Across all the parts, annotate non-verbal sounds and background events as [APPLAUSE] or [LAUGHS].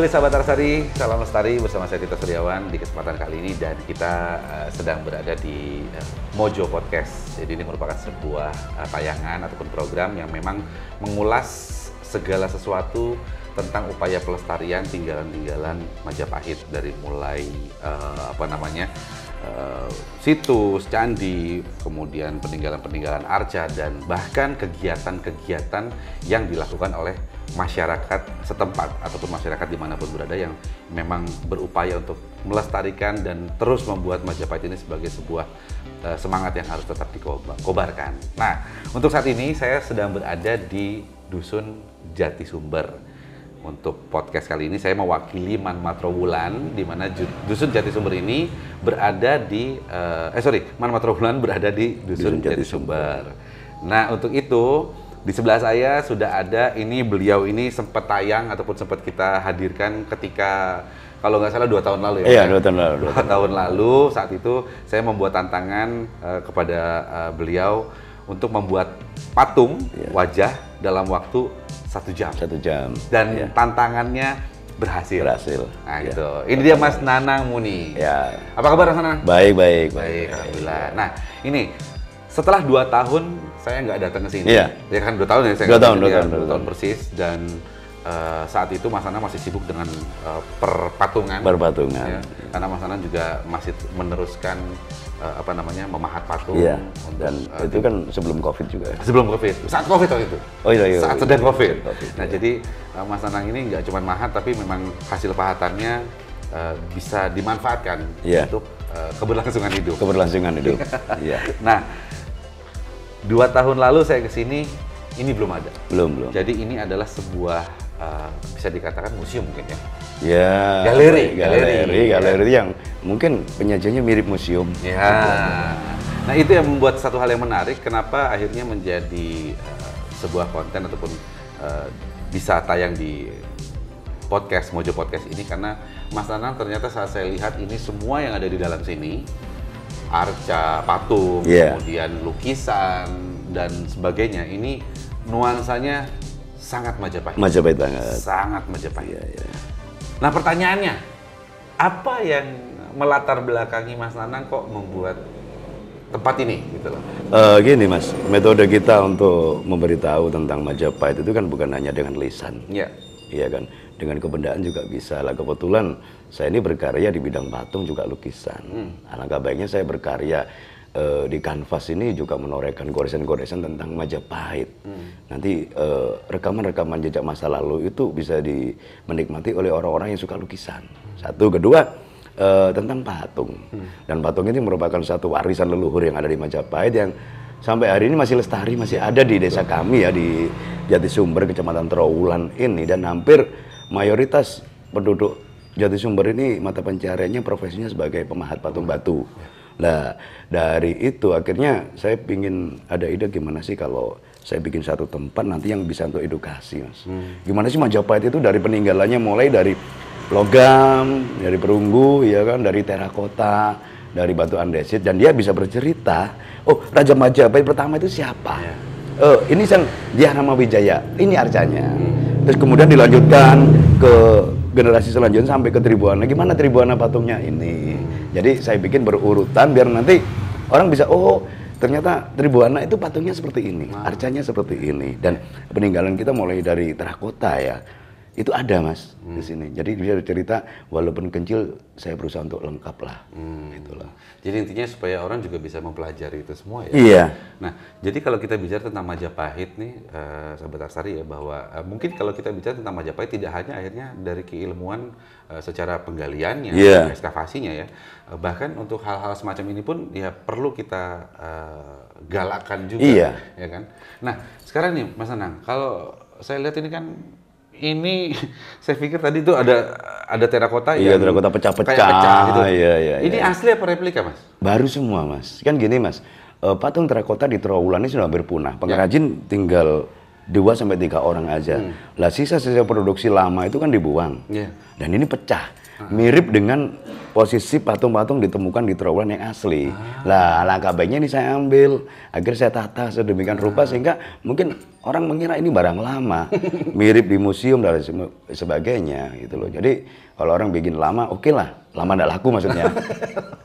kembali sahabat Arsari, salam lestari bersama saya Tito Suryawan di kesempatan kali ini dan kita uh, sedang berada di uh, Mojo Podcast. Jadi ini merupakan sebuah uh, tayangan ataupun program yang memang mengulas segala sesuatu tentang upaya pelestarian tinggalan-tinggalan Majapahit dari mulai uh, apa namanya Uh, situs, candi, kemudian peninggalan-peninggalan arca dan bahkan kegiatan-kegiatan yang dilakukan oleh masyarakat setempat ataupun masyarakat dimanapun berada yang memang berupaya untuk melestarikan dan terus membuat Majapahit ini sebagai sebuah uh, semangat yang harus tetap dikobarkan. Nah, untuk saat ini saya sedang berada di Dusun Jati Sumber. Untuk podcast kali ini saya mewakili Manmatro Wulan di mana Dusun Jati Sumber ini berada di uh, eh sorry, Manmatro Wulan berada di Dusun, Dusun Jati Sumber. Nah, untuk itu di sebelah saya sudah ada ini beliau ini sempat tayang ataupun sempat kita hadirkan ketika kalau nggak salah dua tahun lalu ya. Iya ya? dua tahun lalu. Dua, dua tahun, tahun lalu saat itu saya membuat tantangan uh, kepada uh, beliau untuk membuat patung yeah. wajah dalam waktu satu jam. Satu jam. Dan yeah. tantangannya berhasil. Berhasil. Nah iya. gitu. Ini dia Mas Nanang Muni. Ya. Apa kabar Mas Nanang? Baik, baik, baik. baik alhamdulillah. Ya. Nah ini setelah dua tahun saya nggak datang ke sini. Iya. Ya kan dua tahun ya saya. Dua ya. tahun, dua tahun, dua tahun persis dan uh, saat itu Mas Ana masih sibuk dengan uh, perpatungan. Perpatungan. Ya, karena Mas Ana juga masih meneruskan uh, apa namanya memahat patung. Iya. Untuk, dan uh, itu kan sebelum Covid juga. Ya? Sebelum Covid. Saat Covid waktu itu. Oh iya. iya saat iya, sedang iya, COVID. COVID. Nah iya. jadi uh, Mas Anang ini nggak cuma mahat tapi memang hasil pahatannya uh, bisa dimanfaatkan iya. untuk uh, keberlangsungan hidup. Keberlangsungan hidup. [LAUGHS] Iya. Nah Dua tahun lalu saya kesini, ini belum ada. Belum belum. Jadi ini adalah sebuah uh, bisa dikatakan museum mungkin ya. Ya. Galeri, galeri, galeri, ya. galeri yang mungkin penyajiannya mirip museum. Ya. Nah itu yang membuat satu hal yang menarik. Kenapa akhirnya menjadi uh, sebuah konten ataupun uh, bisa tayang di podcast Mojo Podcast ini karena Mas Anang ternyata saat saya lihat ini semua yang ada di dalam sini arca patung, yeah. kemudian lukisan dan sebagainya. Ini nuansanya sangat Majapahit. Majapahit banget. Sangat Majapahit. Yeah, yeah. Nah pertanyaannya, apa yang melatar belakangi Mas Nanang kok membuat tempat ini gitu loh. Uh, gini Mas, metode kita untuk memberitahu tentang Majapahit itu kan bukan hanya dengan lisan. Yeah ya kan? Dengan kebendaan juga bisa. Lah kebetulan saya ini berkarya di bidang patung juga lukisan. Hmm. Alangkah baiknya saya berkarya uh, di kanvas ini juga menorehkan goresan-goresan tentang Majapahit. Hmm. Nanti eh, rekaman-rekaman jejak masa lalu itu bisa dimenikmati oleh orang-orang yang suka lukisan. Satu, kedua uh, tentang patung. Hmm. Dan patung ini merupakan satu warisan leluhur yang ada di Majapahit yang sampai hari ini masih lestari masih ada di desa kami ya di Jati Sumber kecamatan Trowulan ini dan hampir mayoritas penduduk Jati Sumber ini mata pencariannya profesinya sebagai pemahat patung batu. Nah dari itu akhirnya saya pingin ada ide gimana sih kalau saya bikin satu tempat nanti yang bisa untuk edukasi mas. Hmm. Gimana sih Majapahit itu dari peninggalannya mulai dari logam, dari perunggu, ya kan, dari terakota, dari batu andesit dan dia bisa bercerita oh raja majapahit pertama itu siapa ya. oh ini sang nama Wijaya ini arcanya hmm. terus kemudian dilanjutkan ke generasi selanjutnya sampai ke Tribuana gimana Tribuana patungnya ini jadi saya bikin berurutan biar nanti orang bisa oh ternyata Tribuana itu patungnya seperti ini, arcanya seperti ini, dan peninggalan kita mulai dari terakota ya, itu ada mas hmm. di sini. Jadi bisa cerita walaupun kecil saya berusaha untuk lengkap lah. Hmm. Itulah. Jadi intinya supaya orang juga bisa mempelajari itu semua ya. Iya. Nah jadi kalau kita bicara tentang Majapahit nih, uh, sahabat Arsari ya bahwa uh, mungkin kalau kita bicara tentang Majapahit tidak hanya akhirnya dari keilmuan uh, secara penggaliannya, yeah. ekskavasinya ya, uh, bahkan untuk hal-hal semacam ini pun ya perlu kita uh, galakkan juga. Iya. Ya kan. Nah sekarang nih Mas Anang, kalau saya lihat ini kan ini [LAUGHS] saya pikir tadi itu ada ada terakota iya, terakota pecah-pecah gitu. Iya, iya, iya, ini asli apa replika, Mas? Baru semua, Mas. Kan gini, Mas. Uh, patung terakota di Trawulan ini sudah hampir punah. Ya. Pengrajin ya. tinggal dua sampai tiga orang aja. Hmm. Lah sisa-sisa produksi lama itu kan dibuang. Yeah. Dan ini pecah mirip dengan posisi patung-patung ditemukan di terowongan yang asli. Ah. Lah, langkah baiknya ini saya ambil agar saya tata sedemikian ah. rupa sehingga mungkin orang mengira ini barang lama, [LAUGHS] mirip di museum dan sebagainya gitu loh. Jadi kalau orang bikin lama, oke okay lah, lama tidak laku maksudnya.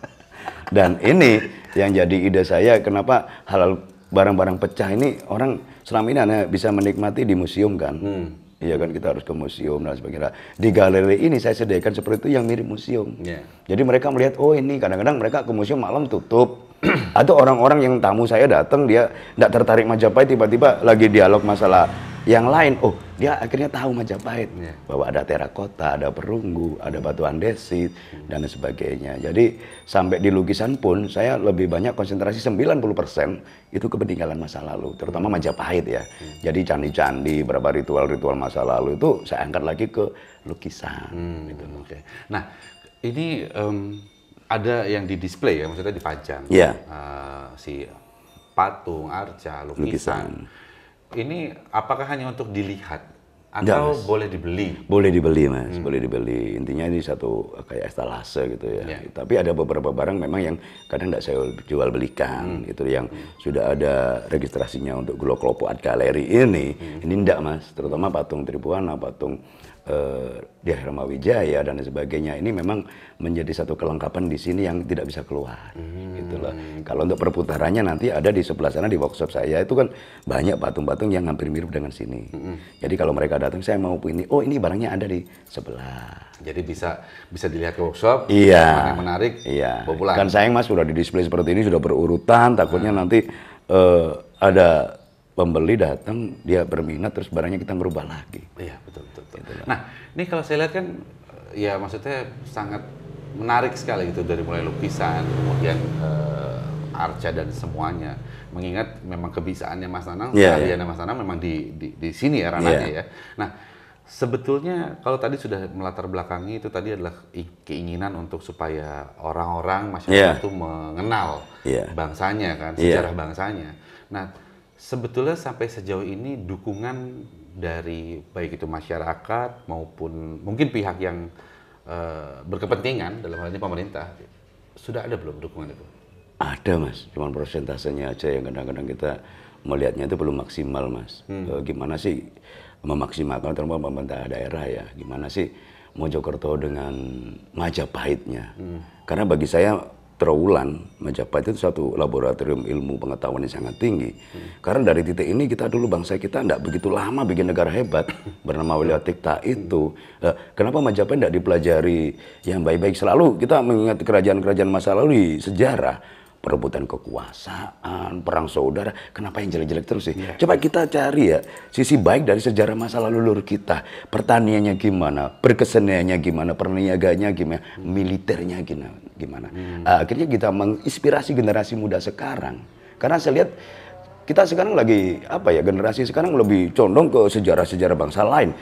[LAUGHS] dan ini yang jadi ide saya kenapa halal barang-barang pecah ini orang selama ini hanya bisa menikmati di museum kan. Hmm Iya kan kita harus ke museum dan sebagainya. Di galeri ini saya sediakan seperti itu yang mirip museum. Yeah. Jadi mereka melihat oh ini kadang-kadang mereka ke museum malam tutup [CLEARS THROAT] Atau orang-orang yang tamu saya datang dia tidak tertarik Majapahit tiba-tiba lagi dialog masalah yang lain. Oh, dia akhirnya tahu Majapahit yeah. bahwa ada terakota, ada perunggu, ada batu andesit hmm. dan sebagainya. Jadi sampai di lukisan pun saya lebih banyak konsentrasi 90% itu kepeninggalan masa lalu, terutama Majapahit ya. Hmm. Jadi candi-candi, berapa ritual-ritual masa lalu itu saya angkat lagi ke lukisan hmm, gitu. Okay. Nah, ini um, ada yang di display ya maksudnya dipajang yeah. Iya. uh, si patung arca lukisan. lukisan ini apakah hanya untuk dilihat atau Nggak, boleh dibeli boleh dibeli mas hmm. boleh dibeli intinya ini satu eh, kayak estalase gitu ya yeah. tapi ada beberapa barang memang yang kadang tidak saya jual belikan hmm. itu yang hmm. sudah ada registrasinya untuk Gulo Art Gallery ini hmm. ini tidak mas terutama patung Tribuana patung Eh, di Herma Wijaya dan sebagainya ini memang menjadi satu kelengkapan di sini yang tidak bisa keluar hmm. Gitu loh. kalau untuk perputarannya nanti ada di sebelah sana di workshop saya itu kan banyak patung-patung yang hampir mirip dengan sini hmm. jadi kalau mereka datang saya mau ini oh ini barangnya ada di sebelah jadi bisa bisa dilihat ke workshop iya yang menarik iya populer kan sayang mas sudah di display seperti ini sudah berurutan takutnya hmm. nanti eh, ada pembeli datang dia berminat terus barangnya kita merubah lagi. Iya betul betul. betul. Gitu nah ini kalau saya lihat kan ya maksudnya sangat menarik sekali gitu dari mulai lukisan kemudian uh, arca dan semuanya mengingat memang kebiasaannya Mas Nanang, yeah, iya, iya. yeah. Mas Nanang memang di, di di sini ya ranahnya yeah. ya. Nah sebetulnya kalau tadi sudah melatar belakangi itu tadi adalah keinginan untuk supaya orang-orang masyarakat yeah. itu mengenal yeah. bangsanya kan iya. sejarah yeah. bangsanya. Nah sebetulnya sampai sejauh ini dukungan dari baik itu masyarakat maupun mungkin pihak yang uh, berkepentingan dalam hal ini pemerintah sudah ada belum dukungan itu? Ada mas, cuma persentasenya aja yang kadang-kadang kita melihatnya itu belum maksimal mas. Hmm. E, gimana sih memaksimalkan terutama pemerintah daerah ya? Gimana sih Mojokerto dengan Majapahitnya? Hmm. Karena bagi saya Trawulan, Majapahit itu satu laboratorium ilmu pengetahuan yang sangat tinggi. Hmm. Karena dari titik ini kita dulu bangsa kita tidak begitu lama bikin negara hebat bernama wilayah itu. itu. Eh, kenapa Majapahit tidak dipelajari yang baik-baik selalu? Kita mengingat kerajaan-kerajaan masa lalu di sejarah perebutan kekuasaan, perang saudara. Kenapa yang jelek-jelek terus sih? Yeah. Coba kita cari ya sisi baik dari sejarah masa lalu lur kita. Pertaniannya gimana, berkeseniannya gimana, perniaganya gimana, militernya gimana. Hmm. hmm. Ah, akhirnya kita menginspirasi generasi muda sekarang. Karena saya lihat kita sekarang lagi apa ya generasi sekarang lebih condong ke sejarah-sejarah bangsa lain.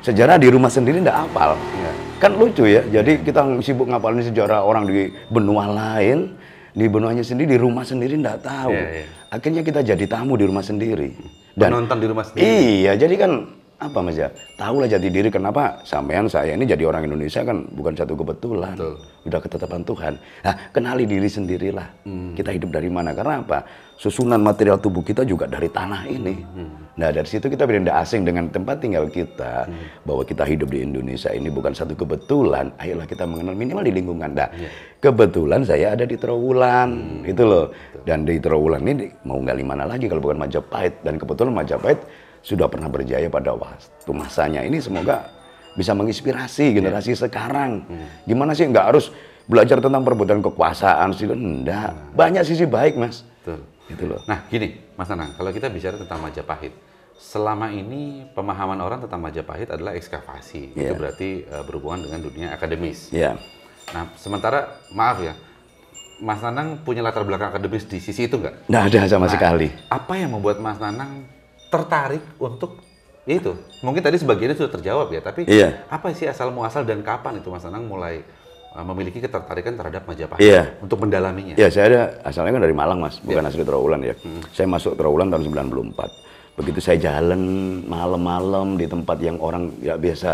Sejarah di rumah sendiri ndak hafal. Ya. Kan lucu ya. Jadi kita sibuk ngapalin sejarah orang di benua lain, di benuanya sendiri di rumah sendiri tidak tahu. Yeah, yeah. Akhirnya kita jadi tamu di rumah sendiri. Dan nonton di rumah sendiri. Iya, jadi kan apa Mas ya? Tahulah jati diri kenapa sampean saya ini jadi orang Indonesia kan bukan satu kebetulan. Betul. Udah ketetapan Tuhan. Nah, kenali diri sendirilah. Hmm. Kita hidup dari mana? Karena apa? Susunan material tubuh kita juga dari tanah ini. Hmm. Nah, dari situ kita berindah asing dengan tempat tinggal kita hmm. bahwa kita hidup di Indonesia ini bukan satu kebetulan. Ayolah kita mengenal minimal di lingkungan. dah yeah. kebetulan saya ada di Terowulan. Hmm. Itu loh. Dan di Terowulan ini mau nggak di mana lagi kalau bukan Majapahit dan kebetulan Majapahit sudah pernah berjaya pada waktu masanya. Ini semoga bisa menginspirasi generasi yeah. sekarang. Hmm. Gimana sih nggak harus belajar tentang perbuatan kekuasaan sih? Enggak. Hmm. Banyak sisi baik, Mas. Betul. itu loh. Nah, gini, Mas Anang, kalau kita bicara tentang Majapahit, selama ini pemahaman orang tentang Majapahit adalah ekskavasi. Yeah. Itu ya. berarti uh, berhubungan dengan dunia akademis. Yeah. Nah, sementara maaf ya, Mas Nanang punya latar belakang akademis di sisi itu nggak? Nggak ada sama nah, sekali. Apa yang membuat Mas Nanang tertarik untuk itu mungkin tadi sebagiannya sudah terjawab ya tapi iya. apa sih asal muasal dan kapan itu Mas Anang mulai uh, memiliki ketertarikan terhadap Majapahit iya. untuk mendalaminya? ya saya ada asalnya kan dari Malang Mas, iya. bukan iya. asli Trawulan ya. Hmm. Saya masuk Trawulan tahun 94. Begitu saya jalan malam-malam di tempat yang orang nggak biasa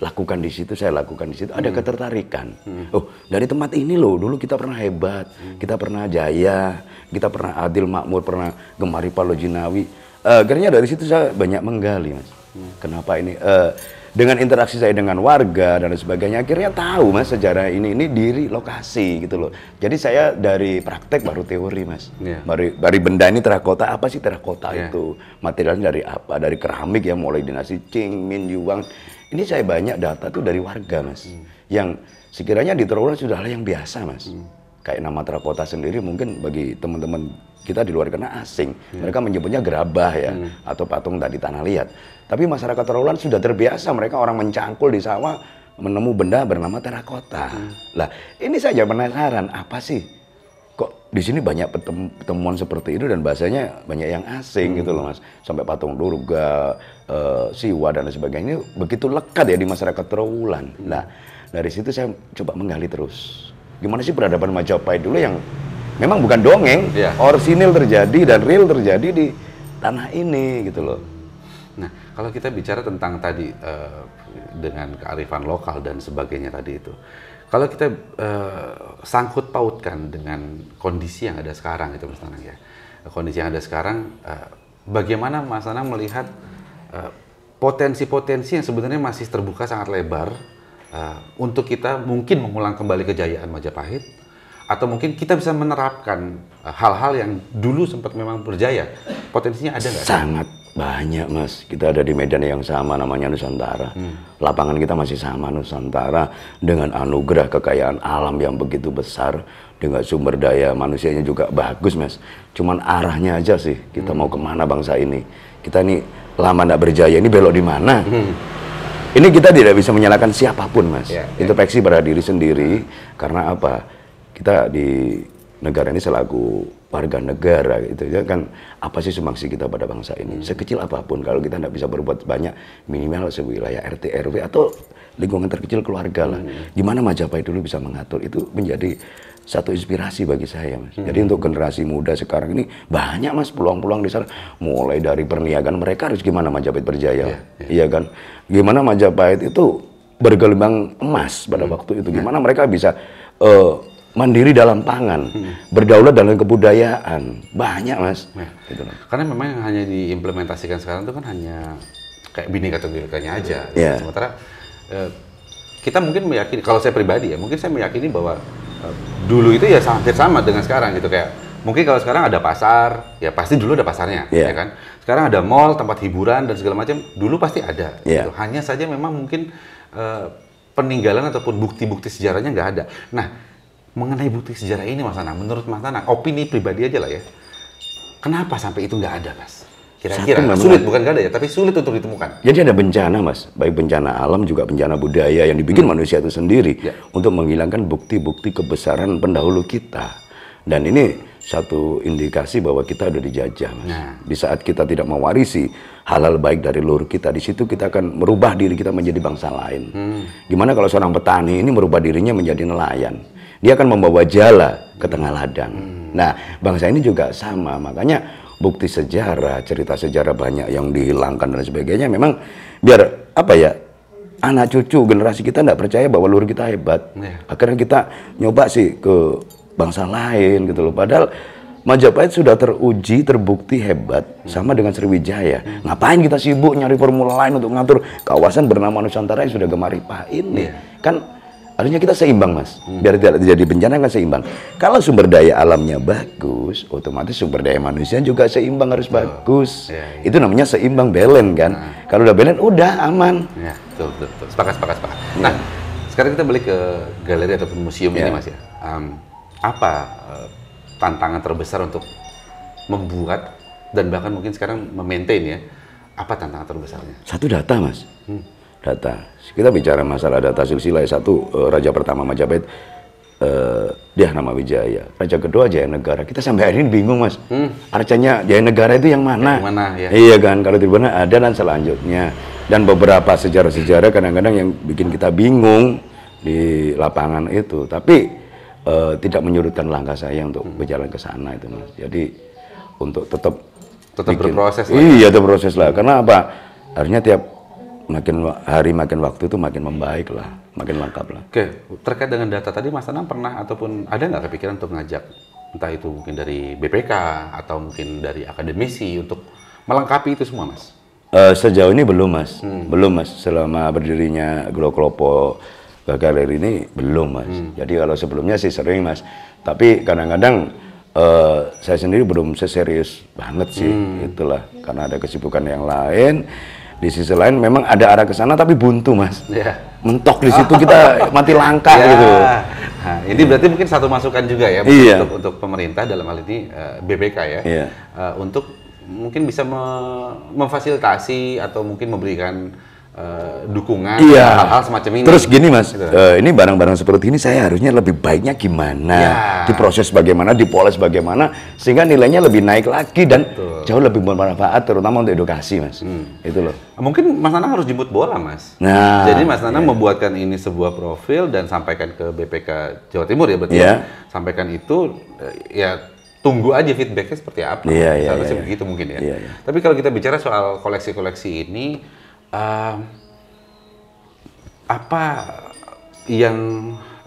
lakukan di situ, saya lakukan di situ, ada hmm. ketertarikan. Hmm. Oh, dari tempat ini loh, dulu kita pernah hebat, hmm. kita pernah jaya, kita pernah adil, makmur, pernah gemari Palo Jinawi uh, akhirnya dari situ saya banyak menggali mas hmm. kenapa ini uh, dengan interaksi saya dengan warga dan sebagainya akhirnya tahu mas sejarah ini ini diri lokasi gitu loh jadi saya dari praktek baru teori mas yeah. dari benda ini terakota apa sih terakota yeah. itu materialnya dari apa dari keramik ya mulai dinasti Qing Min Yuang ini saya banyak data tuh dari warga mas hmm. yang sekiranya di Terowongan sudah hal yang biasa mas hmm. kayak nama terakota sendiri mungkin bagi teman-teman kita di luar karena asing. Hmm. Mereka menyebutnya gerabah ya hmm. atau patung tadi tanah liat. Tapi masyarakat Torolan sudah terbiasa mereka orang mencangkul di sawah menemu benda bernama terakota. Hmm. Lah, ini saja penasaran apa sih? Kok di sini banyak pertemuan seperti itu dan bahasanya banyak yang asing hmm. gitu loh hmm. Mas. Sampai patung Durga, e, Siwa dan sebagainya begitu lekat ya di masyarakat Hmm. Nah, dari situ saya coba menggali terus. Gimana sih peradaban Majapahit dulu yang memang bukan dongeng, yeah. orisinil terjadi dan real terjadi di tanah ini gitu loh. Nah, kalau kita bicara tentang tadi uh, dengan kearifan lokal dan sebagainya tadi itu, kalau kita uh, sangkut pautkan dengan kondisi yang ada sekarang itu Mas Tanang ya, kondisi yang ada sekarang, uh, bagaimana Mas Tanang melihat potensi-potensi yang sebenarnya masih terbuka sangat lebar uh, untuk kita mungkin mengulang kembali kejayaan Majapahit atau mungkin kita bisa menerapkan eh, hal-hal yang dulu sempat memang berjaya potensinya ada nggak sangat banyak mas kita ada di medan yang sama namanya Nusantara hmm. lapangan kita masih sama Nusantara dengan anugerah kekayaan alam yang begitu besar dengan sumber daya manusianya juga bagus mas cuman arahnya aja sih kita hmm. mau kemana bangsa ini kita ini lama tidak berjaya ini belok di mana hmm ini kita tidak bisa menyalahkan siapapun mas ya, yeah. introspeksi pada diri sendiri karena apa kita di negara ini selaku warga negara gitu ya kan apa sih sumbangsi kita pada bangsa ini hmm. sekecil apapun kalau kita tidak bisa berbuat banyak minimal sewilayah RT RW atau lingkungan terkecil keluarga lah hmm. gimana Majapahit dulu bisa mengatur itu menjadi satu inspirasi bagi saya mas. Hmm. Jadi untuk generasi muda sekarang ini banyak mas peluang-peluang di sana. Mulai dari perniagaan mereka harus gimana Majapahit berjaya, yeah, yeah. iya kan? Gimana Majapahit itu bergelombang emas pada hmm. waktu itu? Iya. Gimana mereka bisa uh, mandiri dalam pangan, hmm. berdaulat dalam kebudayaan. Banyak, Mas. Ya. Gitu Karena memang yang hanya diimplementasikan sekarang itu kan hanya kayak bini atau aja. Gitu. Ya. Yeah. Sementara eh, kita mungkin meyakini kalau saya pribadi ya, mungkin saya meyakini bahwa eh, dulu itu ya hampir sama dengan sekarang gitu kayak mungkin kalau sekarang ada pasar, ya pasti dulu ada pasarnya, yeah. ya kan? Sekarang ada mall, tempat hiburan dan segala macam, dulu pasti ada. Yeah. Gitu. Hanya saja memang mungkin uh, peninggalan ataupun bukti-bukti sejarahnya nggak ada. Nah, mengenai bukti sejarah ini Mas Anang, menurut Mas Anang, opini pribadi aja lah ya. Kenapa sampai itu nggak ada, Mas? Kira-kira Satu, sulit bukan nggak ada ya, tapi sulit untuk ditemukan. Jadi ada bencana, Mas, baik bencana alam juga bencana budaya yang dibikin hmm. manusia itu sendiri ya. untuk menghilangkan bukti-bukti kebesaran pendahulu kita. Dan ini satu indikasi bahwa kita sudah dijajah, Mas. Nah. Di saat kita tidak mewarisi halal baik dari luhur kita, di situ kita akan merubah diri kita menjadi bangsa lain. Hmm. Gimana kalau seorang petani ini merubah dirinya menjadi nelayan? dia akan membawa jala ke tengah ladang. Hmm. Nah, bangsa ini juga sama. Makanya bukti sejarah, cerita sejarah banyak yang dihilangkan dan sebagainya. Memang biar apa ya? Anak cucu generasi kita tidak percaya bahwa luar kita hebat. Yeah. Akhirnya kita nyoba sih ke bangsa lain gitu loh. Padahal Majapahit sudah teruji, terbukti hebat sama dengan Sriwijaya. Hmm. Ngapain kita sibuk nyari formula lain untuk ngatur kawasan bernama Nusantara yang sudah gemari pahin nih? Iya. Kan Harusnya kita seimbang, Mas. Hmm. Biar tidak jadi bencana kan seimbang. Kalau sumber daya alamnya bagus, otomatis sumber daya manusia juga seimbang harus bagus. ya, ya. Itu namanya seimbang balance kan. Nah. Kalau udah balance udah aman. Ya, betul, betul, betul. Sepakat, sepakat, sepakat. Nah, sekarang kita balik ke galeri ataupun museum ya. ini, iya. Mas ya. Um, apa uh, tantangan terbesar untuk membuat dan bahkan mungkin sekarang memaintain ya? Apa tantangan terbesarnya? Satu data, Mas. Hmm data. Kita bicara masalah data silsilah ya, satu eh, raja pertama Majapahit eh, dia nama Wijaya, raja kedua Jayanegara. Kita sampai hari ini bingung mas, hmm. arcanya Jayanegara itu yang mana? Yang mana ya. Iya kan, kalau tidak benar ada dan selanjutnya dan beberapa sejarah-sejarah kadang-kadang yang bikin kita bingung di lapangan itu. Tapi eh, tidak menyurutkan langkah saya untuk hmm. berjalan ke sana itu mas. Jadi untuk tetap tetap bikin, berproses. Ya. Iya, tetap berproses lah. Karena apa? Harusnya tiap makin hari makin waktu itu makin membaik lah, makin lengkap lah. Oke, terkait dengan data tadi Mas Anam pernah ataupun ada nggak kepikiran untuk ngajak entah itu mungkin dari BPK atau mungkin dari akademisi untuk melengkapi itu semua Mas? Uh, sejauh ini belum Mas, hmm. belum Mas selama berdirinya Glow Klopo Galeri ini belum Mas. Hmm. Jadi kalau sebelumnya sih sering Mas, tapi kadang-kadang uh, saya sendiri belum seserius banget sih hmm. itulah karena ada kesibukan yang lain di sisi lain memang ada arah ke sana tapi buntu mas yeah. mentok di situ kita [LAUGHS] mati langkah yeah. gitu nah, ini berarti mungkin satu masukan juga ya yeah. untuk untuk pemerintah dalam hal ini eh, BBK BPK ya yeah. Iya. untuk mungkin bisa memfasilitasi atau mungkin memberikan Eh, dukungan iya. hal-hal semacam ini. Terus gini mas, gitu. uh, ini barang-barang seperti ini saya harusnya lebih baiknya gimana, ya. diproses bagaimana, dipoles bagaimana, sehingga nilainya lebih naik lagi dan Betul. jauh lebih bermanfaat, terutama untuk edukasi mas. Hmm. Itu loh. Mungkin Mas nana harus jemput bola mas. Nah, jadi Mas nana ya. membuatkan ini sebuah profil dan sampaikan ke BPK Jawa Timur ya betul. Iya. Ya. Sampaikan itu eh, ya tunggu aja feedbacknya seperti apa. Iya, iya, iya, begitu mungkin ya. Iya, iya. Tapi kalau kita bicara soal koleksi-koleksi ini uh, apa yang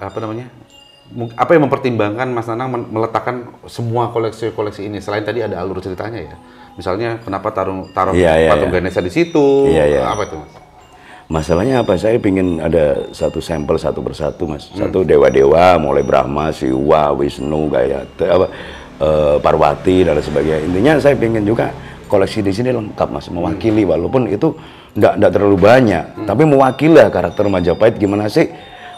apa namanya apa yang mempertimbangkan Mas Nanang meletakkan semua koleksi-koleksi ini selain tadi ada alur ceritanya ya misalnya kenapa taruh taruh yeah, yeah, patung yeah. Ganesha di situ yeah, yeah. apa itu Mas Masalahnya apa? Saya ingin ada satu sampel satu persatu, mas. Hmm. Satu dewa-dewa, mulai Brahma, Siwa, Wisnu, Gayatri, apa, e, Parwati dan sebagainya. Intinya saya ingin juga koleksi di sini lengkap, mas. Mewakili, hmm. walaupun itu enggak enggak terlalu banyak hmm. tapi mewakili lah karakter Majapahit gimana sih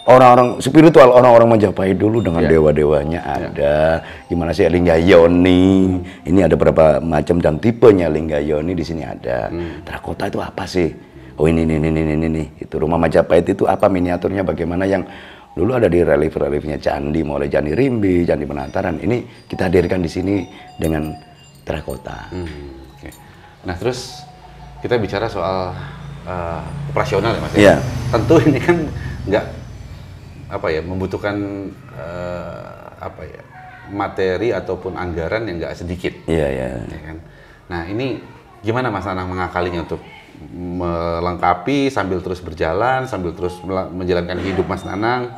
orang-orang spiritual orang-orang Majapahit dulu dengan yeah. dewa-dewanya ya. ada gimana sih Yoni? hmm. ini ada berapa macam dan tipenya Yoni di sini ada hmm. Terakota itu apa sih oh ini ini ini ini ini itu rumah Majapahit itu apa miniaturnya bagaimana yang dulu ada di relief-reliefnya candi mulai candi Rimbi candi Penataran ini kita hadirkan di sini dengan terakota hmm. nah terus kita bicara soal uh, operasional ya mas yeah. ya. Iya. Tentu ini kan nggak apa ya membutuhkan uh, apa ya materi ataupun anggaran yang nggak sedikit. Iya yeah, Yeah. Ya kan? Nah ini gimana mas Anang mengakalinya untuk melengkapi sambil terus berjalan sambil terus menjalankan hidup mas Nanang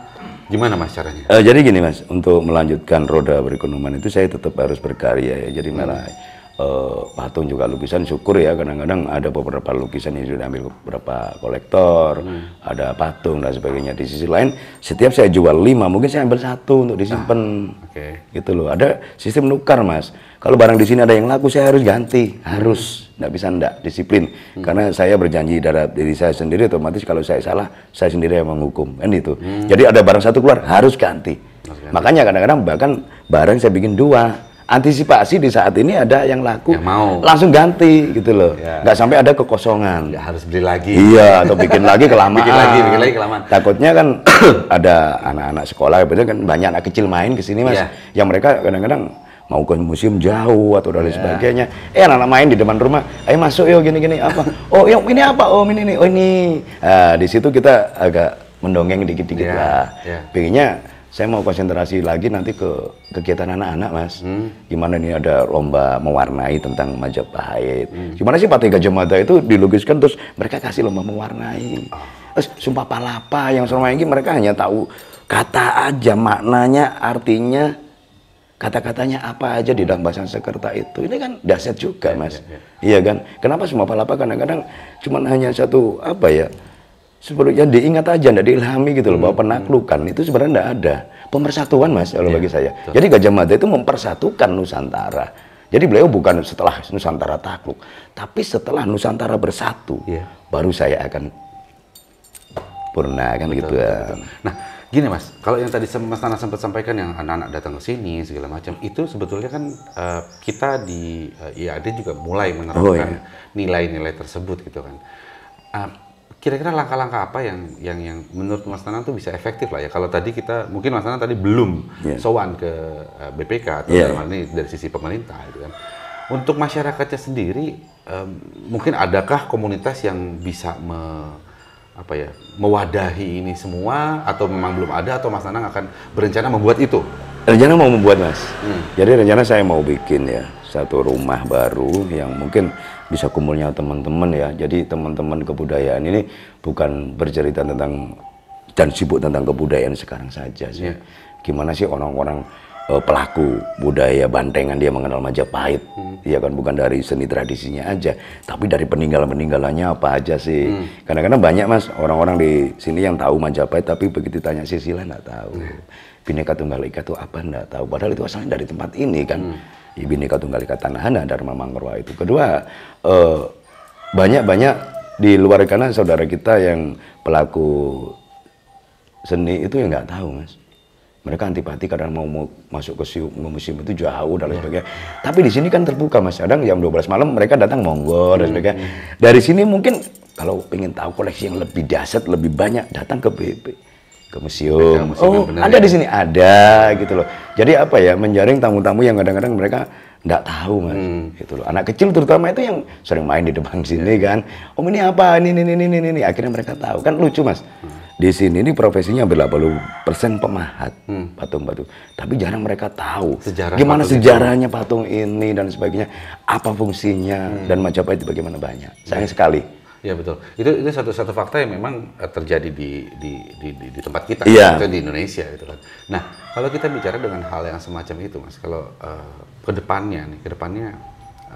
gimana mas caranya? Uh, jadi gini mas untuk melanjutkan roda perekonomian itu saya tetap harus berkarya ya jadi hmm. malah Eh, patung juga lukisan syukur ya kadang-kadang ada beberapa lukisan yang sudah ambil beberapa kolektor hmm. ada patung dan sebagainya di sisi lain setiap saya jual lima mungkin saya ambil satu untuk disimpan ah, okay. gitu loh ada sistem nukar mas kalau barang di sini ada yang laku saya harus ganti harus nggak bisa ndak disiplin hmm. karena saya berjanji dari diri saya sendiri otomatis kalau saya salah saya sendiri yang menghukum kan itu hmm. jadi ada barang satu keluar harus ganti, harus ganti. makanya kadang-kadang bahkan barang saya bikin dua antisipasi di saat ini ada yang laku yang mau. langsung ganti gitu loh ya. sampai ada kekosongan ya, harus beli lagi iya atau bikin lagi [LAUGHS] kelamaan bikin lagi bikin lagi kelamaan takutnya kan [CLEARS THROAT] ada anak-anak sekolah biasanya kan banyak anak kecil main ke sini mas ya. yang mereka kadang-kadang mau ke museum jauh atau dari ya. sebagainya. Eh anak-anak main di depan rumah, ayo eh, masuk yuk gini-gini apa? [LAUGHS] Oh yuk ini apa? Oh ini ini, oh ini. Nah, di situ kita agak mendongeng dikit-dikit ya. lah. ya. pinginnya saya mau konsentrasi lagi nanti ke kegiatan anak-anak mas hmm. gimana ini ada lomba mewarnai tentang Majapahit hmm. gimana sih Patih Gajah Mada itu dilukiskan terus mereka kasih lomba mewarnai terus Sumpah Palapa yang selama ini mereka hanya tahu kata aja maknanya artinya kata-katanya apa aja di dalam bahasa Sekerta itu ini kan dahsyat juga ya, mas ya, ya, ya. iya kan kenapa Sumpah Palapa kadang-kadang cuma hanya satu apa ya sebelumnya diingat aja, tidak diilhami gitu loh hmm. bahwa hmm, penaklukan hmm. itu sebenarnya tidak ada. Pemersatuan mas kalau ya, bagi saya. Betul. Jadi Gajah Mada itu mempersatukan Nusantara. Jadi beliau bukan setelah Nusantara takluk, tapi setelah Nusantara bersatu, ya. baru saya akan purna kan betul, gitu. Betul, betul. Nah, gini mas, kalau yang tadi Mas Nana sempat sampaikan yang anak-anak datang ke sini segala macam, itu sebetulnya kan uh, kita di uh, ya ada juga mulai menerapkan oh, iya. nilai-nilai oh, tersebut gitu kan. Uh, kira-kira langkah-langkah apa yang yang yang menurut Mas Nanang tuh bisa efektif lah ya kalau tadi kita mungkin Mas Nanang tadi belum yeah. sowan ke eh, BPK atau yeah. dalam hal ini dari sisi pemerintah gitu kan untuk masyarakatnya sendiri um, mungkin adakah komunitas yang bisa me, apa ya mewadahi ini semua atau memang belum ada atau Mas Nanang akan berencana membuat itu rencana mau membuat Mas hmm. jadi rencana saya mau bikin ya satu rumah baru yang mungkin bisa kumpulnya teman-teman ya. Jadi teman-teman kebudayaan ini bukan bercerita tentang dan sibuk tentang kebudayaan sekarang saja sih. Yeah. Gimana sih orang-orang uh, pelaku budaya Bantengan dia mengenal Majapahit, hmm. ya kan bukan dari seni tradisinya aja, tapi dari peninggalan peninggalannya apa aja sih? Hmm. Kadang-kadang banyak mas orang-orang di sini yang tahu Majapahit, tapi begitu tanya sisi lain nggak tahu. Hmm. Bineka Tunggal Ika itu apa enggak tahu? Padahal itu asalnya dari tempat ini kan. Hmm. Ibineka Tunggal Ika Tanahana Dharma Mangrua itu. Kedua, eh, banyak-banyak eh, di luar karena saudara kita yang pelaku seni itu yang nggak tahu, Mas. Mereka antipati karena mau, mau masuk ke museum itu jauh dan lain iya. sebagainya. Tapi di sini kan terbuka, Mas. Kadang jam 12 malam mereka datang monggo dan hmm. sebagainya. Dari sini mungkin kalau ingin tahu koleksi yang lebih dasar, lebih banyak, datang ke BP ke museum. Ke museum oh, benar ada ya? di sini ada gitu loh. Jadi apa ya menjaring tamu-tamu yang kadang-kadang mereka nggak tahu mas, hmm. gitu loh. Anak kecil terutama itu yang sering main di depan iya. sini yeah. kan. Om oh, ini apa? Ini ini ini ini ini. Akhirnya mereka tahu kan lucu mas. Hmm. Di sini ini profesinya puluh persen pemahat patung patung Hmm. Tapi jarang mereka tahu Sejarah gimana patung sejarahnya itu. patung ini dan sebagainya, apa fungsinya hmm. dan itu bagaimana banyak. Sayang sekali Iya betul. Itu itu satu satu fakta yang memang eh, terjadi di di di, di, di tempat kita, yeah. Gitu, di Indonesia gitu kan. Nah kalau kita bicara dengan hal yang semacam itu, mas, kalau uh, eh, kedepannya nih, kedepannya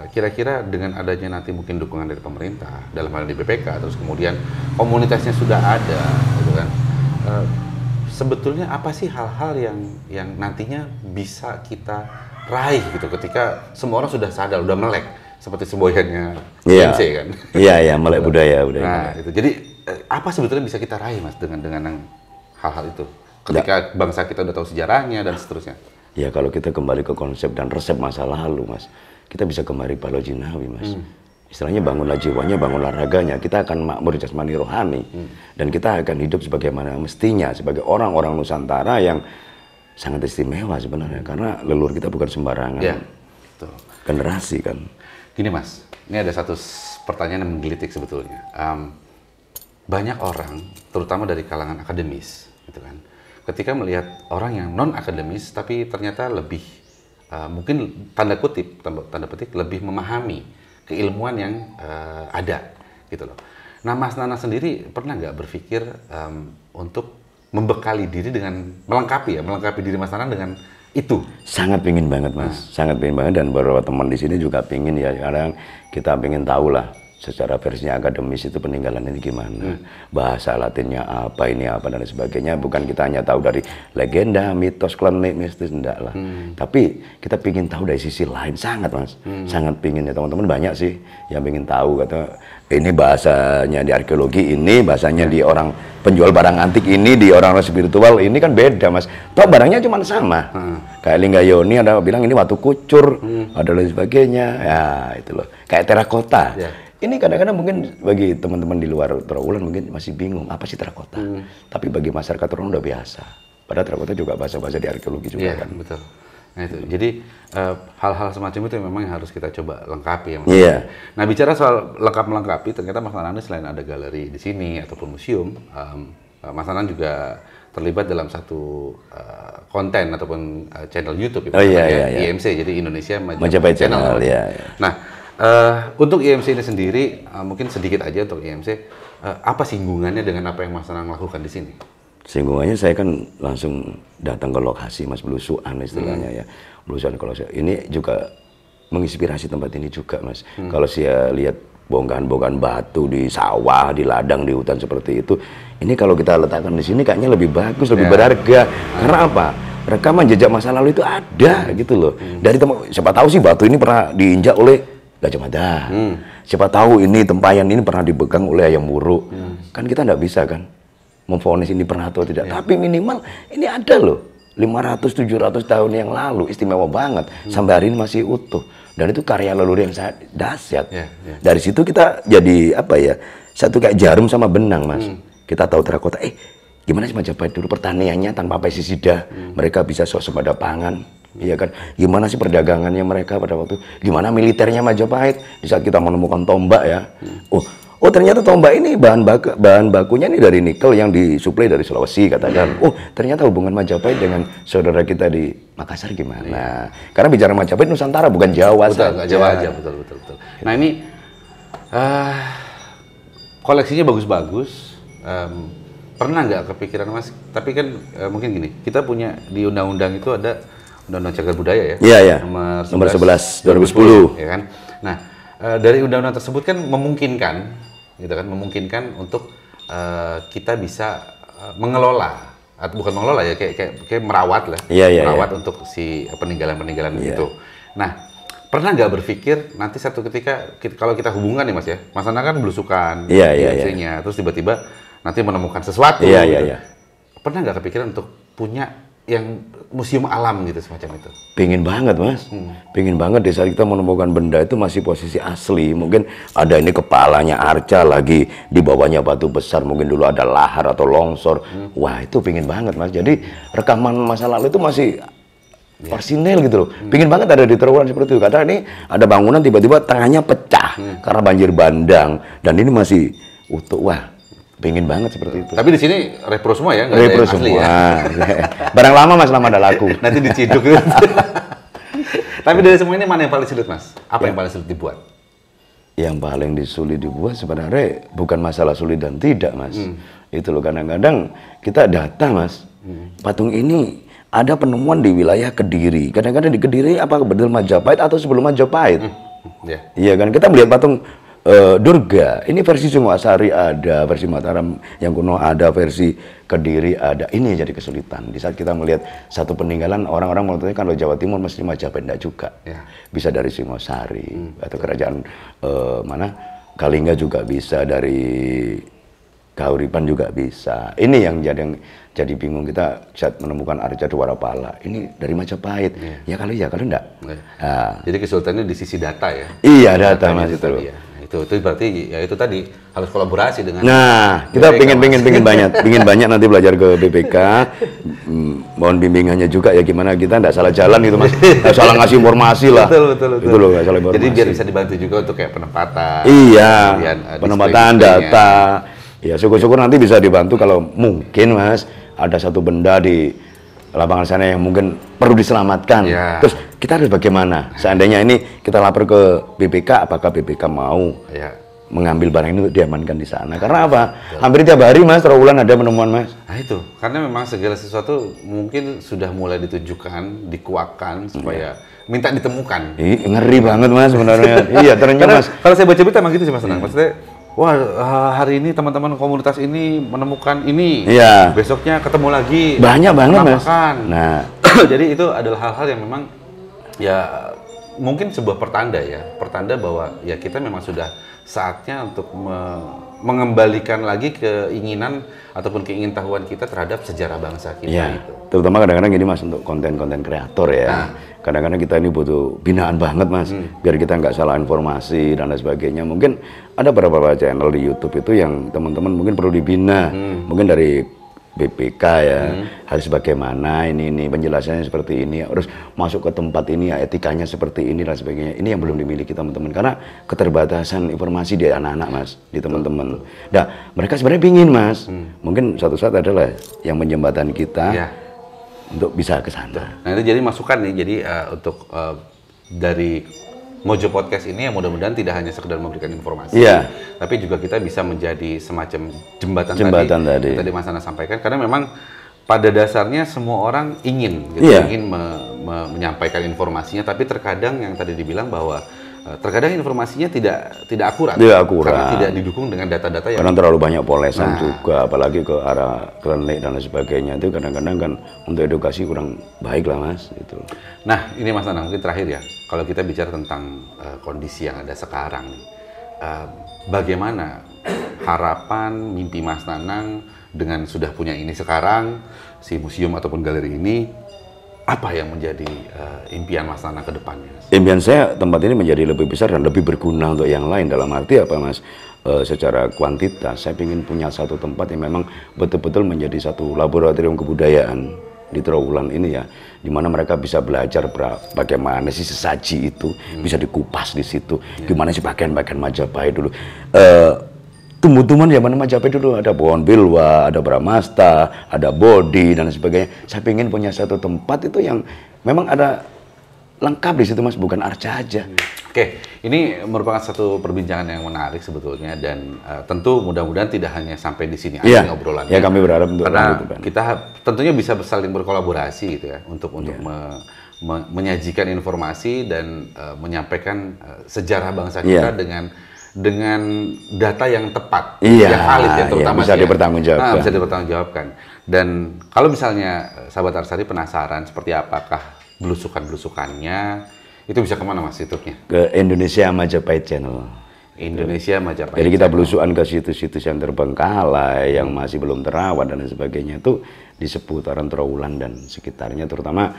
eh, kira-kira dengan adanya nanti mungkin dukungan dari pemerintah dalam hal di BPK, terus kemudian komunitasnya sudah ada, gitu kan. Uh, sebetulnya apa sih hal-hal yang yang nantinya bisa kita raih gitu ketika semua orang sudah sadar, sudah melek seperti semboyannya yeah. Iya. kan. Iya, yeah, iya, yeah, melek budaya, nah, budaya. Nah, itu. Jadi eh, apa sebetulnya bisa kita raih Mas dengan dengan hal-hal itu? Ketika ya. bangsa kita udah tahu sejarahnya dan seterusnya. Ya, kalau kita kembali ke konsep dan resep masa lalu, Mas. Kita bisa kembali Palo Jinawi, Mas. Hmm. Istilahnya bangunlah jiwanya, bangunlah raganya. Kita akan makmur jasmani rohani. Hmm. Dan kita akan hidup sebagaimana mestinya sebagai orang-orang Nusantara yang sangat istimewa sebenarnya karena leluhur kita bukan sembarangan. Yeah. Ya, Generasi kan. Gini mas, ini ada satu pertanyaan yang menggelitik sebetulnya. Um, banyak orang, terutama dari kalangan akademis, gitu kan, ketika melihat orang yang non akademis tapi ternyata lebih uh, mungkin tanda kutip tanda, tanda petik lebih memahami keilmuan yang uh, ada, gitu loh. Nah, Mas Nana sendiri pernah nggak berpikir um, untuk membekali diri dengan melengkapi ya, melengkapi diri Mas Nana dengan itu sangat pingin banget mas hmm. sangat pingin banget dan beberapa teman di sini juga pingin ya kadang kita pingin tahu lah secara versinya akademis itu peninggalan ini gimana hmm. bahasa Latinnya apa ini apa dan sebagainya bukan kita hanya tahu dari legenda mitos klan mistis enggak lah hmm. tapi kita pingin tahu dari sisi lain sangat mas hmm. sangat pingin ya teman-teman banyak sih yang pingin tahu kata ini bahasanya di arkeologi ini bahasanya di orang penjual barang antik ini di orang spiritual ini kan beda mas toh barangnya cuma sama hmm. kayak yoni ada bilang ini waktu kucur hmm. ada lain sebagainya ya itu loh kayak terakota yeah ini kadang-kadang mungkin bagi teman-teman di luar Trawulan mungkin masih bingung apa sih terakota. Hmm. Tapi bagi masyarakat Trawulan udah biasa. Padahal terakota juga bahasa-bahasa di arkeologi juga yeah, kan. betul. Nah itu. Jadi eh, hal-hal uh, semacam itu memang yang harus kita coba lengkapi ya. Iya. Yeah. Nah bicara soal lengkap melengkapi, ternyata Mas Nanan selain ada galeri di sini ataupun museum, um, Mas Nanan juga terlibat dalam satu uh, konten ataupun uh, channel YouTube ya, oh, iya, iya, iya. IMC jadi Indonesia Majapahit, Channel. channel ya, ya. Nah Uh, untuk IMC ini sendiri, uh, mungkin sedikit aja untuk IMC, uh, eh, apa singgungannya dengan apa yang Mas Anang lakukan di sini? Singgungannya saya kan langsung datang ke lokasi Mas Belusuan istilahnya hmm. ya. Belusuan kalau saya ini juga menginspirasi tempat ini juga Mas. Hmm. Kalau saya lihat bongkahan-bongkahan batu di sawah, di ladang, di hutan seperti itu, ini kalau kita letakkan di sini kayaknya lebih bagus, lebih ya. berharga. Hmm. Karena apa? Rekaman jejak masa lalu itu ada gitu loh. Hmm. Dari tempat siapa tahu sih batu ini pernah diinjak oleh Gajah Mada. Hmm. Siapa tahu ini tempayan ini pernah dipegang oleh ayam buruk, Hmm. Kan kita nggak bisa kan memfonis ini pernah atau tidak. Ya. Tapi minimal ini ada loh. 500 700 tahun yang lalu istimewa banget hmm. sampai hari ini masih utuh dan itu karya leluhur yang sangat dahsyat. Yeah, yeah. Dari situ kita jadi apa ya? Satu kayak jarum sama benang, Mas. Hmm. Kita tahu terakota eh gimana sih Majapahit dulu pertaniannya tanpa pesisida hmm. mereka bisa sosok pada pangan Iya kan? Gimana sih perdagangannya mereka pada waktu? Gimana militernya Majapahit? Di saat kita menemukan tombak ya. Hmm. Oh, oh ternyata tombak ini bahan baku bahan bakunya ini dari nikel yang disuplai dari Sulawesi katakan. Iya. Oh, ternyata hubungan Majapahit dengan saudara kita di Makassar gimana? Hmm. Karena bicara Majapahit Nusantara bukan Jawa betul, saja. Jawa aja betul betul betul. Nah, ini uh, koleksinya bagus-bagus. Um, pernah nggak kepikiran Mas? Tapi kan uh, mungkin gini, kita punya di undang-undang itu ada Undang-Undang Cagar Budaya ya. Iya, iya. Nomor nomor 11 2010. 2010. Ya kan? Nah, eh, dari undang-undang tersebut kan memungkinkan gitu kan, memungkinkan untuk e, kita bisa eh, mengelola atau bukan mengelola ya kayak kayak, kayak merawat lah. Iya, iya. Merawat ya. untuk si peninggalan-peninggalan ya. itu. Nah, pernah nggak berpikir nanti satu ketika kita, kalau kita hubungan nih mas ya mas Ana kan belusukan iya, iya, istrinya iya. terus tiba-tiba nanti menemukan sesuatu iya, iya gitu. Iya, pernah nggak kepikiran untuk punya yang museum alam gitu semacam itu? Pengen banget mas, hmm. pengen banget desa kita menemukan benda itu masih posisi asli. Mungkin ada ini kepalanya arca lagi di bawahnya batu besar, mungkin dulu ada lahar atau longsor. Hmm. Wah itu pengen banget mas. Jadi rekaman masa lalu itu masih yeah. persinel gitu loh. Hmm. Pingin banget ada di terowongan seperti itu. Karena ini ada bangunan tiba-tiba tengahnya pecah hmm. karena banjir bandang dan ini masih utuh. Wah, pengen banget seperti itu. Tapi di sini repro semua ya, nggak repro ada yang asli semua. ya. [LAUGHS] Barang lama mas lama ada laku. [LAUGHS] Nanti diciduk. [LAUGHS] Tapi dari semua ini mana yang paling sulit mas? Apa ya. yang paling sulit dibuat? Yang paling disulit dibuat sebenarnya bukan masalah sulit dan tidak mas. Hmm. Itu loh kadang-kadang kita data mas. Hmm. Patung ini ada penemuan di wilayah Kediri. Kadang-kadang di Kediri apa kebetulan Majapahit atau sebelum Majapahit. Hmm. hmm. Yeah. Iya kan kita melihat patung uh, Durga. Ini versi Sumasari ada, versi Mataram yang kuno ada, versi Kediri ada. Ini jadi kesulitan. Di saat kita melihat satu peninggalan, orang-orang menurutnya kalau Jawa Timur mesti Majapahit tidak juga. Ya. Bisa dari Sumasari hmm. atau kerajaan uh, mana? Kalingga juga bisa dari Kauripan juga bisa. Ini yang jadi yang jadi bingung kita saat menemukan arca Dwarapala. Ini dari Majapahit. ya, Ya kalau ya kalau enggak. ya. Nah. Jadi kesulitannya di sisi data ya. Iya data masih mas itu itu berarti ya itu tadi harus kolaborasi dengan nah kita pingin pingin pingin banyak pingin banyak nanti belajar ke BPK hmm, mohon bimbingannya juga ya gimana kita tidak salah jalan gitu mas nggak salah ngasih informasi lah betul betul betul itu loh nggak salah jadi biar bisa dibantu juga untuk kayak penempatan iya kemudian, uh, penempatan data ya syukur-syukur nanti bisa dibantu kalau mungkin mas ada satu benda di lapangan sana yang mungkin perlu diselamatkan. Ya. Terus kita harus bagaimana? Seandainya ini kita lapor ke BPK, apakah BPK mau ya. mengambil barang ini untuk diamankan di sana? Iya. Karena apa? Betul. Hampir tiap hari mas, terbulan ada penemuan mas. Nah itu, karena memang segala sesuatu mungkin sudah mulai ditujukan, dikuakkan supaya ya. minta ditemukan. Ih, ngeri banget mas sebenarnya. [LAUGHS] iya ternyata. mas. Kalau saya baca berita emang gitu sih mas, hmm. maksudnya wah hari ini teman-teman komunitas ini menemukan ini, iya. besoknya ketemu lagi, banyak banget mas. Makan. Nah, [CLEARS THROAT] jadi itu adalah hal-hal yang memang ya mungkin sebuah pertanda ya, pertanda bahwa ya kita memang sudah saatnya untuk mengembalikan lagi keinginan ataupun keingintahuan kita terhadap sejarah bangsa kita ya, itu. Terutama kadang-kadang gini Mas untuk konten-konten kreator ya. kadang nah. Kadang-kadang kita ini butuh binaan banget Mas hmm. biar kita nggak salah informasi dan lain sebagainya. Mungkin ada beberapa channel di YouTube itu yang teman-teman mungkin perlu dibina. Hmm. Mungkin dari BPK ya hmm. harus bagaimana ini ini penjelasannya seperti ini harus masuk ke tempat ini ya etikanya seperti ini dan sebagainya ini yang belum dimiliki teman-teman karena keterbatasan informasi di anak-anak mas di teman-teman nah mereka sebenarnya pingin mas hmm. mungkin suatu saat adalah yang menjembatan kita ya. untuk bisa ke sana nah itu jadi masukan nih jadi uh, untuk uh, dari Mojo Podcast ini yang mudah-mudahan tidak hanya sekedar memberikan informasi, yeah. tapi juga kita bisa menjadi semacam jembatan, jembatan tadi, tadi. tadi Mas Ana sampaikan karena memang pada dasarnya semua orang ingin gitu, yeah. ingin me, me, menyampaikan informasinya, tapi terkadang yang tadi dibilang bahwa Eh, terkadang informasinya tidak tidak akurat. Tidak akurat. Karena tidak didukung dengan data-data yang Karena terlalu banyak polesan nah. juga apalagi ke arah klinik dan lain sebagainya itu kadang-kadang kan untuk edukasi kurang baik lah Mas itu. Nah, ini Mas Anang mungkin terakhir ya. Kalau kita bicara tentang uh, kondisi yang ada sekarang Uh, bagaimana harapan mimpi Mas Nanang dengan sudah punya ini sekarang si museum ataupun galeri ini apa yang menjadi uh, impian Mas Nana ke depannya? Impian saya tempat ini menjadi lebih besar dan lebih berguna untuk yang lain dalam arti apa Mas? Uh, secara kuantitas saya ingin punya satu tempat yang memang betul-betul menjadi satu laboratorium kebudayaan di Trawulan ini ya di mana mereka bisa belajar bagaimana sih sesaji itu bisa dikupas di situ yeah. gimana sih bagian-bagian Majapahit dulu uh, tumbuh-tumbuhan zaman Majapahit dulu ada pohon bilwa, ada bramasta, ada bodi dan sebagainya. Saya ingin punya satu tempat itu yang memang ada lengkap di situ mas, bukan arca aja. Oke, ini merupakan satu perbincangan yang menarik sebetulnya dan uh, tentu mudah-mudahan tidak hanya sampai di sini aja yeah. obrolannya. Ya kami berharap untuk karena itu, kita tentunya bisa saling berkolaborasi gitu ya untuk untuk yeah. me me menyajikan informasi dan uh, menyampaikan uh, sejarah bangsa iya. kita yeah. dengan dengan data yang tepat, iya, yang valid ya iya, terutama iya, bisa ya. dipertanggungjawabkan. Nah, bisa dipertanggungjawabkan. Dan kalau misalnya eh, sahabat Arsari penasaran seperti apakah belusukan-belusukannya, itu bisa kemana mas youtube Ke Indonesia Majapahit Channel. Indonesia Majapahit. Jadi kita belusukan ke situs-situs yang terbengkalai, yang masih belum terawat dan sebagainya itu di seputaran Trawulan dan sekitarnya, terutama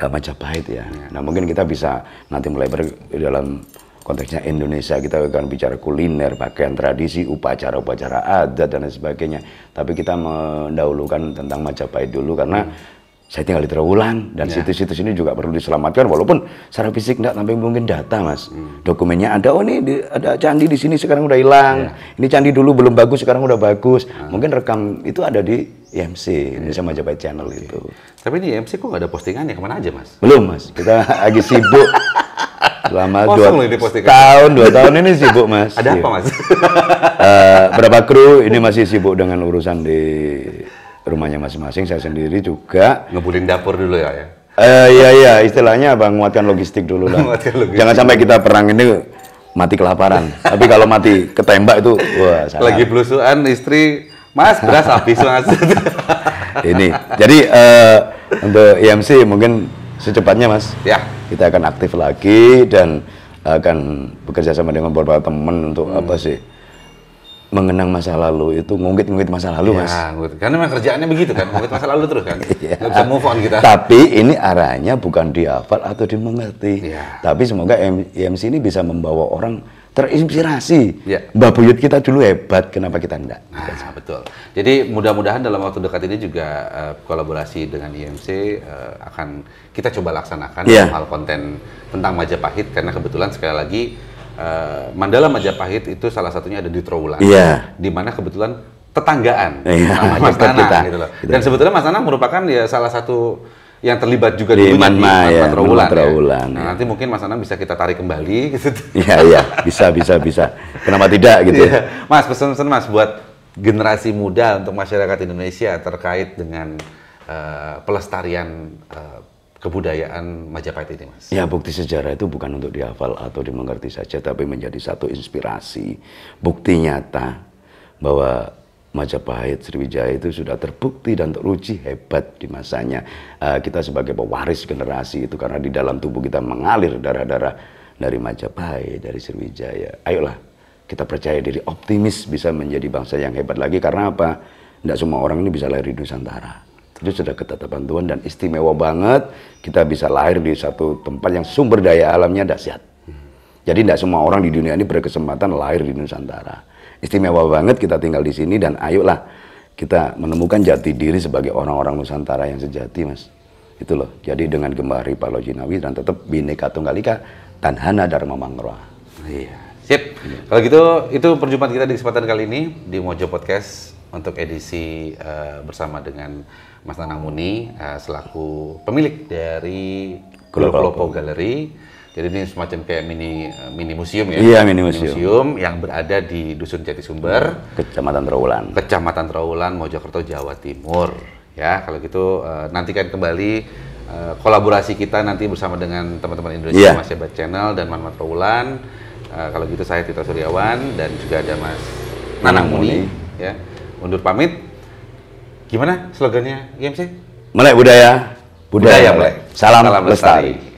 eh, Majapahit ya. ya. Nah mungkin kita bisa nanti melebar dalam konteksnya Indonesia kita akan bicara kuliner, pakaian tradisi, upacara-upacara adat dan sebagainya. Tapi kita mendahulukan tentang Majapahit dulu karena hmm. saya tinggal di Trawulan dan ya. situs-situs ini juga perlu diselamatkan walaupun secara fisik tidak sampai mungkin data mas hmm. dokumennya ada oh ini ada candi di sini sekarang udah hilang yeah. ini candi dulu belum bagus sekarang udah bagus hmm. mungkin rekam itu ada di IMC Indonesia ya. Majapahit Channel okay. itu tapi di IMC kok nggak ada postingannya kemana aja mas belum mas kita [LAUGHS] lagi sibuk Selama dua tahun, dua tahun ini sibuk mas. Ada apa iya. mas? uh, [LAUGHS] berapa kru ini masih sibuk dengan urusan di rumahnya masing-masing. Saya sendiri juga. Ngebulin dapur dulu ya? ya? Uh, iya iya, istilahnya apa? Nguatkan logistik dulu lah. [LAUGHS] logistik. Jangan sampai kita perang ini mati kelaparan. Tapi kalau mati ketembak itu, wah. Salah. Lagi belusuan istri, mas beras habis mas. [LAUGHS] ini, jadi uh, untuk IMC e mungkin secepatnya mas ya kita akan aktif lagi dan akan bekerja sama dengan beberapa teman untuk hmm. apa sih mengenang masa lalu itu ngungkit-ngungkit masa lalu ya, mas karena memang kerjaannya begitu kan ngungkit masa lalu terus kan [LAUGHS] ya. bisa move on kita tapi ini arahnya bukan dihafal atau dimengerti ya. tapi semoga IMC e ini bisa membawa orang terinspirasi. Ya. Mbak Buyut kita dulu hebat, kenapa kita enggak? Nah. Betul. Jadi mudah-mudahan dalam waktu dekat ini juga uh, kolaborasi dengan IMC uh, eh, akan kita coba laksanakan ya. hal konten tentang Majapahit karena kebetulan sekali lagi uh, Mandala Majapahit itu salah satunya ada di Trowulan. Iya. Di mana kebetulan tetanggaan yeah. sama [LAUGHS] Mas gitu, gitu Dan sebetulnya Mas Nanang merupakan ya salah satu yang terlibat juga di Manma ya, Trawulan. Ya. Nah, ya. Nah, nanti mungkin Mas Anam bisa kita tarik kembali [LAUGHS] gitu. Iya, iya, bisa bisa bisa. Kenapa tidak gitu ya. Iya. Mas, pesan-pesan Mas buat generasi muda untuk masyarakat Indonesia terkait dengan uh, pelestarian uh, kebudayaan Majapahit ini, Mas? Ya, bukti sejarah itu bukan untuk dihafal atau dimengerti saja, tapi menjadi satu inspirasi, bukti nyata bahwa Majapahit, Sriwijaya itu sudah terbukti dan teruji hebat di masanya. Uh, kita sebagai pewaris generasi itu karena di dalam tubuh kita mengalir darah-darah dari Majapahit, dari Sriwijaya. Ayolah, kita percaya diri optimis bisa menjadi bangsa yang hebat lagi karena apa? Tidak semua orang ini bisa lahir di Nusantara. Itu sudah ketetapan Tuhan dan istimewa banget kita bisa lahir di satu tempat yang sumber daya alamnya dahsyat. Jadi tidak semua orang di dunia ini berkesempatan lahir di Nusantara. Istimewa banget kita tinggal di sini dan ayolah kita menemukan jati diri sebagai orang-orang Nusantara yang sejati, Mas. Itu loh. Jadi dengan Gemari Palo Jinawi dan tetap Bhinneka Tunggal Ika dan Hana Dharma Mangroa. Iya. Sip. Iya. Kalau gitu itu perjumpaan kita di kesempatan kali ini di Mojo Podcast untuk edisi uh, bersama dengan Mas Nanang Muni uh, selaku pemilik dari Global Gallery. Jadi ini semacam kayak mini eh, mini museum ya. Iya, mini museum. Mini museum yang berada di Dusun Jati Sumber, Kecamatan Trawulan. Kecamatan Trawulan, Mojokerto, Jawa Timur. Ya, kalau gitu uh, nantikan kembali eh, kolaborasi kita nanti bersama dengan teman-teman Indonesia yeah. Mas Hebat Channel dan Manmat Trawulan. Uh, kalau gitu saya Tito Suryawan dan juga ada Mas Nanang Muni ya. Undur pamit. Gimana slogannya IMC? Melek budaya, budaya, budaya melek. Salam, Salam lestari. lestari.